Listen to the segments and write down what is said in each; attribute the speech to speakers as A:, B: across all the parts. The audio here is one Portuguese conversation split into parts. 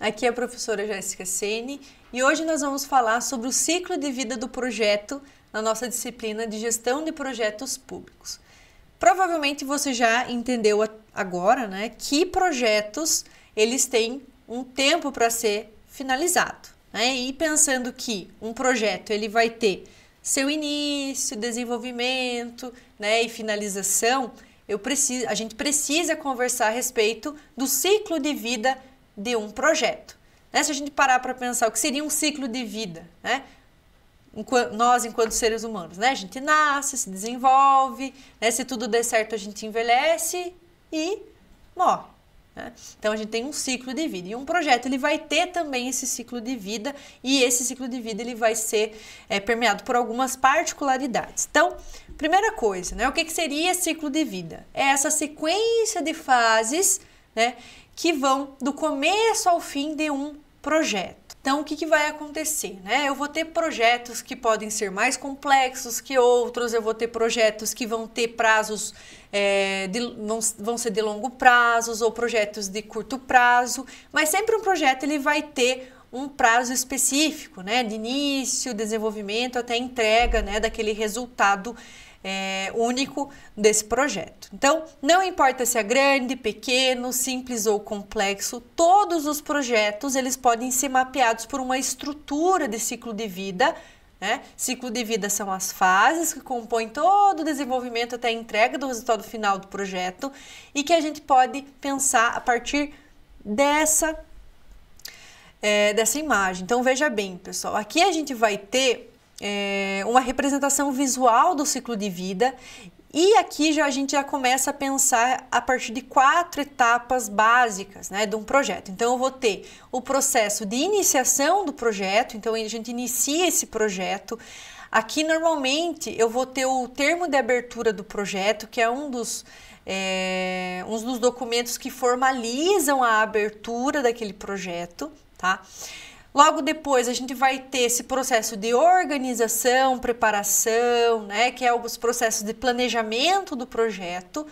A: Aqui é a professora Jéssica Sene e hoje nós vamos falar sobre o ciclo de vida do projeto na nossa disciplina de gestão de projetos públicos. Provavelmente você já entendeu agora, né, que projetos eles têm um tempo para ser finalizado, né? E pensando que um projeto ele vai ter seu início, desenvolvimento, né, e finalização, eu preciso, a gente precisa conversar a respeito do ciclo de vida de um projeto. Né? Se a gente parar para pensar o que seria um ciclo de vida, né? nós enquanto seres humanos, né? A gente nasce, se desenvolve, né? se tudo der certo a gente envelhece e morre. Né? Então a gente tem um ciclo de vida e um projeto ele vai ter também esse ciclo de vida e esse ciclo de vida ele vai ser é, permeado por algumas particularidades. Então primeira coisa, né? O que, que seria ciclo de vida? É essa sequência de fases, né? que vão do começo ao fim de um projeto. Então, o que, que vai acontecer? Né? Eu vou ter projetos que podem ser mais complexos que outros, eu vou ter projetos que vão ter prazos, é, de, vão, vão ser de longo prazo, ou projetos de curto prazo, mas sempre um projeto ele vai ter um prazo específico, né, de início, desenvolvimento até entrega, né, daquele resultado é, único desse projeto. Então, não importa se é grande, pequeno, simples ou complexo, todos os projetos eles podem ser mapeados por uma estrutura de ciclo de vida né? Ciclo de vida são as fases que compõem todo o desenvolvimento até a entrega do resultado final do projeto e que a gente pode pensar a partir dessa, é, dessa imagem. Então, veja bem, pessoal, aqui a gente vai ter é, uma representação visual do ciclo de vida. E aqui já a gente já começa a pensar a partir de quatro etapas básicas né, de um projeto. Então, eu vou ter o processo de iniciação do projeto, então a gente inicia esse projeto. Aqui, normalmente, eu vou ter o termo de abertura do projeto, que é um dos, é, um dos documentos que formalizam a abertura daquele projeto, tá? Logo depois, a gente vai ter esse processo de organização, preparação, né, que é os processos de planejamento do projeto.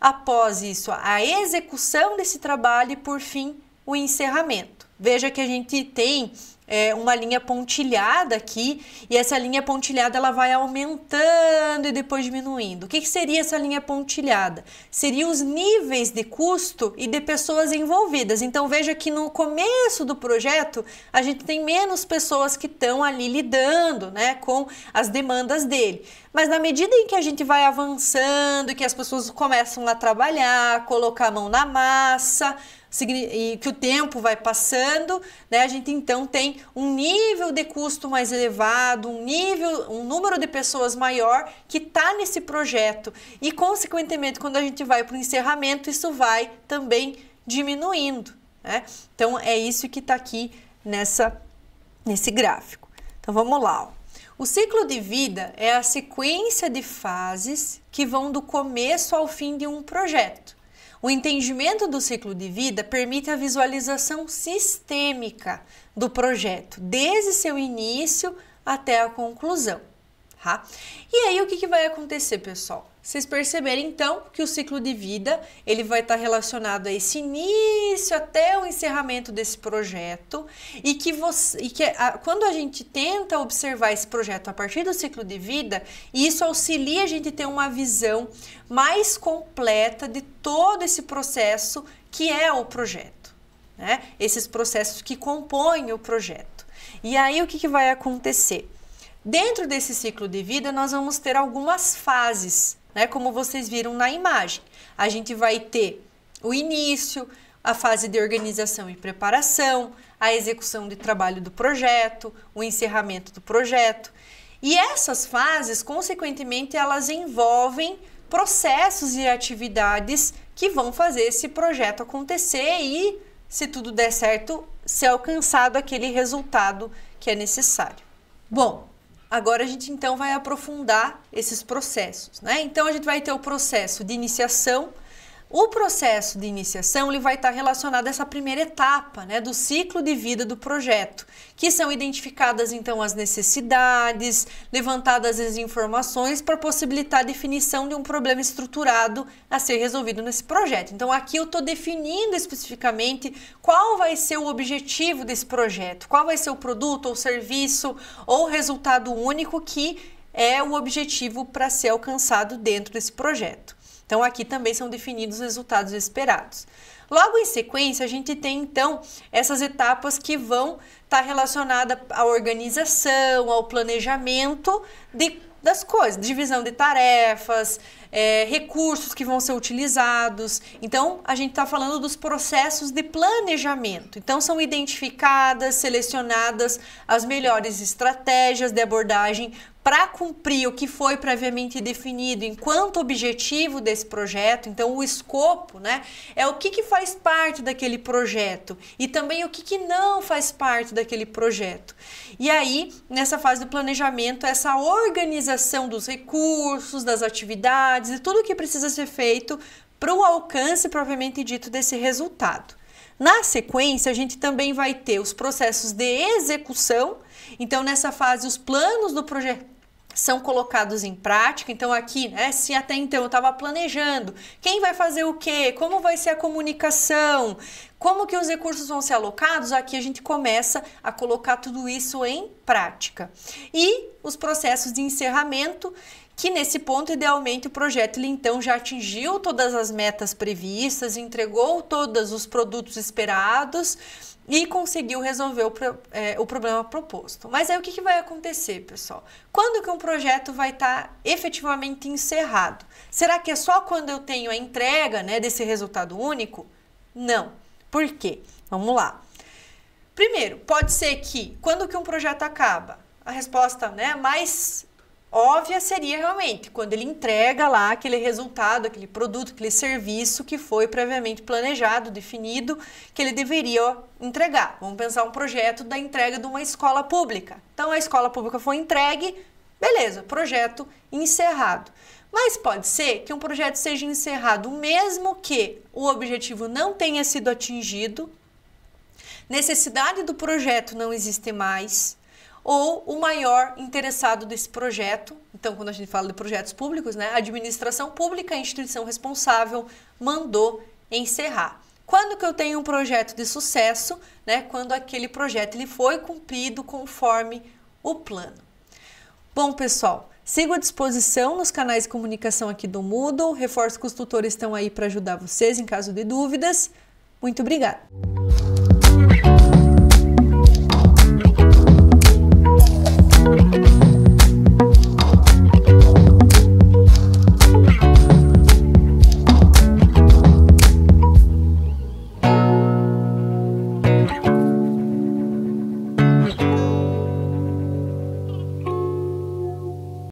A: Após isso, a execução desse trabalho e, por fim, o encerramento. Veja que a gente tem é, uma linha pontilhada aqui e essa linha pontilhada ela vai aumentando e depois diminuindo. O que, que seria essa linha pontilhada? Seriam os níveis de custo e de pessoas envolvidas. Então veja que no começo do projeto a gente tem menos pessoas que estão ali lidando né, com as demandas dele. Mas na medida em que a gente vai avançando e que as pessoas começam a trabalhar, colocar a mão na massa, e que o tempo vai passando, né, a gente então tem um nível de custo mais elevado, um nível, um número de pessoas maior que está nesse projeto. E, consequentemente, quando a gente vai para o encerramento, isso vai também diminuindo. Né? Então, é isso que está aqui nessa, nesse gráfico. Então, vamos lá. Ó. O ciclo de vida é a sequência de fases que vão do começo ao fim de um projeto. O entendimento do ciclo de vida permite a visualização sistêmica do projeto, desde seu início até a conclusão. Tá? E aí, o que, que vai acontecer, pessoal? vocês perceberem então que o ciclo de vida ele vai estar relacionado a esse início até o encerramento desse projeto e que você e que a, quando a gente tenta observar esse projeto a partir do ciclo de vida isso auxilia a gente ter uma visão mais completa de todo esse processo que é o projeto, né? Esses processos que compõem o projeto. E aí o que, que vai acontecer? Dentro desse ciclo de vida, nós vamos ter algumas fases né? Como vocês viram na imagem. A gente vai ter o início, a fase de organização e preparação, a execução de trabalho do projeto, o encerramento do projeto. E essas fases, consequentemente, elas envolvem processos e atividades que vão fazer esse projeto acontecer e, se tudo der certo, ser alcançado aquele resultado que é necessário. Bom, Agora a gente então vai aprofundar esses processos, né? Então a gente vai ter o processo de iniciação, o processo de iniciação ele vai estar relacionado a essa primeira etapa né, do ciclo de vida do projeto, que são identificadas então as necessidades, levantadas as informações para possibilitar a definição de um problema estruturado a ser resolvido nesse projeto. Então aqui eu estou definindo especificamente qual vai ser o objetivo desse projeto, qual vai ser o produto ou serviço ou resultado único que é o objetivo para ser alcançado dentro desse projeto. Então, aqui também são definidos os resultados esperados. Logo em sequência, a gente tem então essas etapas que vão estar tá relacionadas à organização, ao planejamento de, das coisas, divisão de tarefas, é, recursos que vão ser utilizados. Então, a gente está falando dos processos de planejamento. Então, são identificadas, selecionadas as melhores estratégias de abordagem para cumprir o que foi previamente definido enquanto objetivo desse projeto, então o escopo, né, é o que, que faz parte daquele projeto e também o que, que não faz parte daquele projeto. E aí, nessa fase do planejamento, essa organização dos recursos, das atividades e tudo o que precisa ser feito para o alcance propriamente dito desse resultado. Na sequência, a gente também vai ter os processos de execução. Então, nessa fase, os planos do projeto são colocados em prática. Então, aqui, né, se até então eu estava planejando quem vai fazer o quê, como vai ser a comunicação, como que os recursos vão ser alocados, aqui a gente começa a colocar tudo isso em prática. E os processos de encerramento que nesse ponto, idealmente, o projeto ele, então já atingiu todas as metas previstas, entregou todos os produtos esperados e conseguiu resolver o, é, o problema proposto. Mas aí o que, que, vai acontecer, pessoal? Quando que um projeto vai estar tá efetivamente encerrado? Será que é só quando eu tenho a entrega né, desse resultado único? Não. Por quê? Vamos lá. Primeiro, pode ser que quando que um projeto acaba, a resposta né, mais óbvia seria realmente quando ele entrega lá aquele resultado, aquele produto, aquele serviço que foi previamente planejado, definido, que ele deveria entregar. Vamos pensar um projeto da entrega de uma escola pública. Então a escola pública foi entregue, beleza, projeto encerrado. Mas pode ser que um projeto seja encerrado mesmo que o objetivo não tenha sido atingido, necessidade do projeto não existe mais, ou o maior interessado desse projeto. Então, quando a gente fala de projetos públicos, né, a administração pública, a instituição responsável, mandou encerrar. Quando que eu tenho um projeto de sucesso? Né, quando aquele projeto ele foi cumprido conforme o plano. Bom, pessoal, sigo à disposição nos canais de comunicação aqui do Moodle. Reforço que os tutores estão aí para ajudar vocês em caso de dúvidas. Muito obrigada!